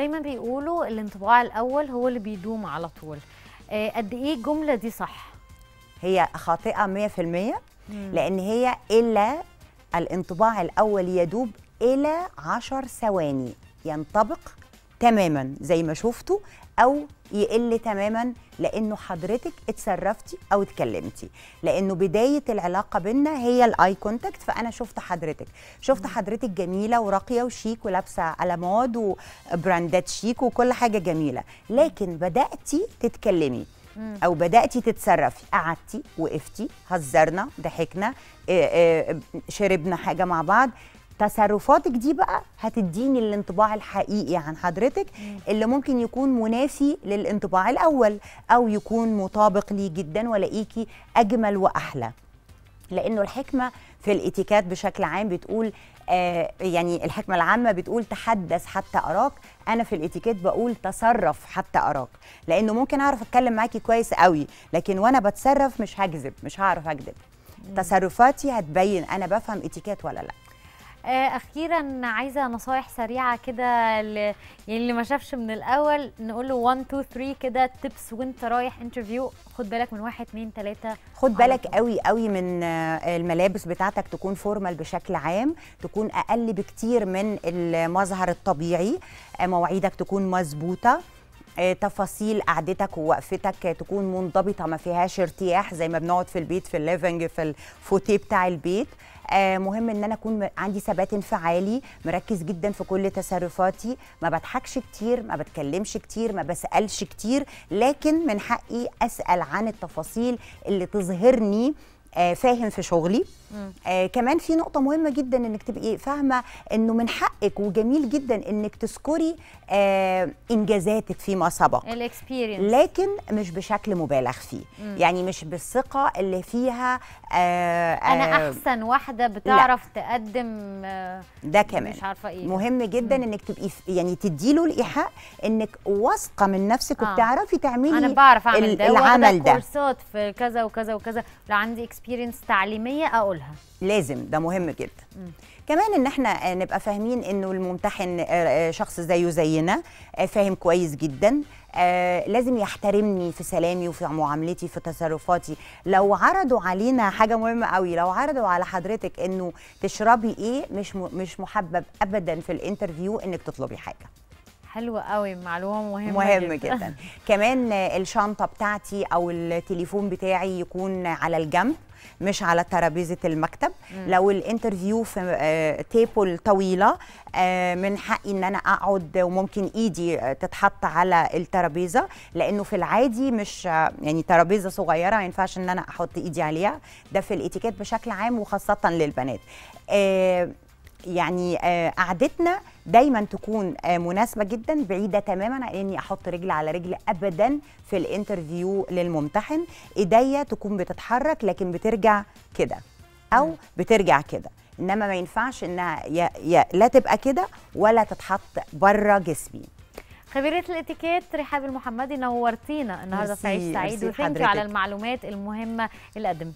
دايما بيقولوا الانطباع الاول هو اللي بيدوم على طول آه، قد ايه الجمله دي صح هي خاطئه 100% مم. لان هي الا الانطباع الاول يدوب الى 10 ثواني ينطبق تماما زي ما شفتوا او يقل تماما لانه حضرتك اتصرفتي او اتكلمتي لانه بدايه العلاقه بينا هي الاي كونتاكت فانا شفت حضرتك شفت حضرتك جميله وراقيه وشيك ولابسه على مود وبراندات شيك وكل حاجه جميله لكن بداتي تتكلمي او بداتي تتصرفي قعدتي وقفتي هزرنا ضحكنا شربنا حاجه مع بعض تصرفاتك دي بقى هتديني الانطباع الحقيقي عن حضرتك اللي ممكن يكون منافي للانطباع الاول او يكون مطابق لي جدا والاقيكي اجمل واحلى لانه الحكمه في الاتيكات بشكل عام بتقول آه يعني الحكمه العامه بتقول تحدث حتى اراك انا في الاتيكيت بقول تصرف حتى اراك لانه ممكن اعرف اتكلم معاكي كويس قوي لكن وانا بتصرف مش هكذب مش هعرف اكذب تصرفاتي هتبين انا بفهم اتيكيت ولا لا آه، اخيرا عايزه نصايح سريعه كده يعني اللي ما شافش من الاول نقول له 1 2 3 كده تيبس وانت رايح انترفيو خد بالك من 1 2 3 خد بالك قوي قوي من آه، الملابس بتاعتك تكون فورمال بشكل عام تكون اقل بكتير من المظهر الطبيعي آه، مواعيدك تكون مظبوطه آه، تفاصيل قعدتك ووقفتك تكون منضبطه ما فيهاش ارتياح زي ما بنقعد في البيت في الليفنج في الفوتيه بتاع البيت آه، مهم ان انا اكون عندي ثبات انفعالي مركز جدا في كل تصرفاتي ما بضحكش كتير ما بتكلمش كتير ما بسالش كتير لكن من حقي اسال عن التفاصيل اللي تظهرني آه فاهم في شغلي آه كمان في نقطة مهمة جدا انك تبقي فاهمة انه من حقك وجميل جدا انك تذكري آه انجازاتك فيما سبق الاكسبيرينس لكن مش بشكل مبالغ فيه مم. يعني مش بالثقة اللي فيها آه انا آه، احسن واحدة بتعرف لا. تقدم آه ده كمان مش عارفة ايه مهم جدا مم. انك تبقي يعني تديله الايحاء انك واثقة من نفسك آه. وبتعرفي تعملي انا بعرف اعمل ده العمل ده كورسات في كذا وكذا وكذا لو عندي اكسبيرينس تعليميه اقولها لازم ده مهم جدا كمان ان احنا آه، نبقى فاهمين انه الممتحن آه، آه، شخص زيه زينا فاهم كويس جدا لازم يحترمني في سلامي وفي معاملتي في تصرفاتي لو عرضوا علينا حاجه مهمه قوي لو عرضوا على حضرتك انه تشربي ايه مش مش محبب ابدا في الانترفيو انك تطلبي حاجه حلوة قوي معلومة مهمة مهم جدا, جداً. كمان الشنطة بتاعتي أو التليفون بتاعي يكون على الجنب مش على ترابيزه المكتب مم. لو الانترفيو في تيبل آه، طويله آه، من حقي ان انا اقعد وممكن ايدي تتحط على الترابيزه لانه في العادي مش آه، يعني ترابيزه صغيره ما ينفعش ان انا احط ايدي عليها ده في الاتيكيت بشكل عام وخاصه للبنات يعني قعدتنا دايما تكون آه، مناسبه جدا بعيده تماما عن اني احط رجل على رجل ابدا في الانترفيو للممتحن ايديا تكون بتتحرك لكن بترجع كده او بترجع كده انما ما ينفعش انها يا يا لا تبقى كده ولا تتحط بره جسمي خبيرة الاتيكيت رحاب المحمدي نورتينا النهارده في عيد سعيد وثانك على المعلومات المهمة اللي قدمتها